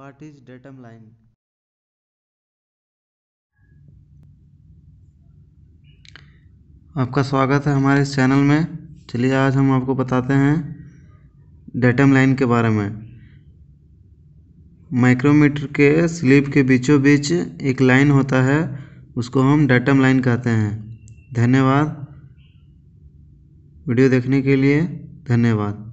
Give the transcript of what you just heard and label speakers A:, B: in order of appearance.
A: what is datum line आपका स्वागत है हमारे इस चैनल में चलिए आज हम आपको बताते हैं डेटम लाइन के बारे में माइक्रोमीटर के स्लीप के बीचों बीच एक लाइन होता है उसको हम डेटम लाइन कहते हैं धन्यवाद वीडियो देखने के लिए धन्यवाद